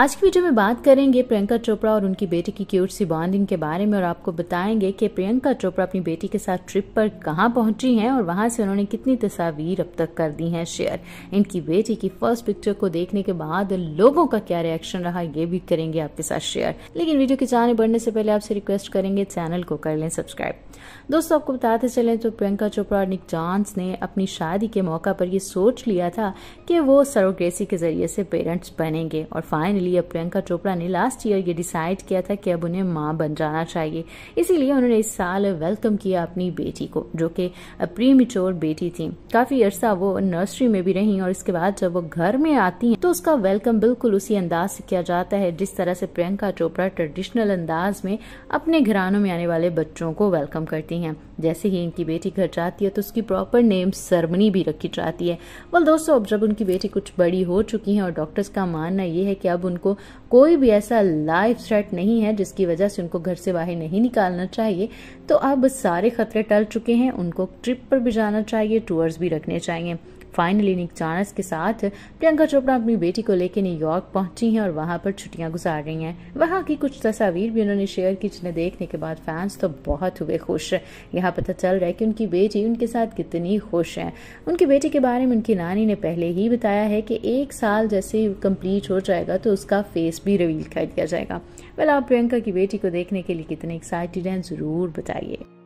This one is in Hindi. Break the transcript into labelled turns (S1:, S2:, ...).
S1: आज की वीडियो में बात करेंगे प्रियंका चोपड़ा और उनकी बेटी की क्यूट सी बॉन्डिंग के बारे में और आपको बताएंगे कि प्रियंका चोपड़ा अपनी बेटी के साथ ट्रिप पर कहाँ पहुंची हैं और वहां से उन्होंने कितनी तस्वीर अब तक कर दी हैं शेयर इनकी बेटी की फर्स्ट पिक्चर को देखने के बाद लोगों का क्या रिएक्शन रहा ये भी करेंगे आपके साथ शेयर लेकिन वीडियो के जाने बढ़ने से पहले आपसे रिक्वेस्ट करेंगे चैनल को कर लें सब्सक्राइब दोस्तों आपको बताते चले तो प्रियंका चोपड़ा और निक जॉन्स ने अपनी शादी के मौका पर यह सोच लिया था कि वो सरोग्रेसी के जरिए से पेरेंट्स बनेंगे और फाइनली लिए प्रियंका चोपड़ा ने लास्ट ईयर ये डिसाइड किया था कि अब उन्हें माँ बन जाना चाहिए इसीलिए उन्होंने इस साल वेलकम किया अपनी बेटी को जो कि प्री बेटी थी काफी अरसा वो नर्सरी में भी रही और इसके बाद जब वो घर में आती है तो उसका वेलकम बिल्कुल उसी अंदाज से किया जाता है जिस तरह से प्रियंका चोपड़ा ट्रेडिशनल अंदाज में अपने घरानों में आने वाले बच्चों को वेलकम करती हैं जैसे ही इनकी बेटी घर जाती है तो उसकी प्रॉपर नेम सरमनी भी रखी जाती है वल दोस्तों अब जब उनकी बेटी कुछ बड़ी हो चुकी है और डॉक्टर्स का मानना यह है कि अब उनको कोई भी ऐसा लाइफ थ्रेट नहीं है जिसकी वजह से उनको घर से बाहर नहीं निकालना चाहिए तो अब सारे खतरे टल चुके हैं उनको ट्रिप पर भी जाना चाहिए टूर्स भी रखने चाहिए फाइनली निक चाणस के साथ प्रियंका चोपड़ा अपनी बेटी को लेकर न्यूयॉर्क पहुंची हैं और वहां पर छुट्टियां गुजार रही हैं वहां की कुछ तस्वीर भी उन्होंने शेयर की जिन्हें देखने के बाद फैंस तो बहुत हुए खुश यहाँ यहाँ पता चल रहा है कि उनकी बेटी उनके साथ कितनी खुश है उनकी बेटी के बारे में उनकी नानी ने पहले ही बताया है कि एक साल जैसे कंप्लीट हो जाएगा तो उसका फेस भी रिवील कर दिया जाएगा वेल आप प्रियंका की बेटी को देखने के लिए कितने एक्साइटेड हैं ज़रूर बताइए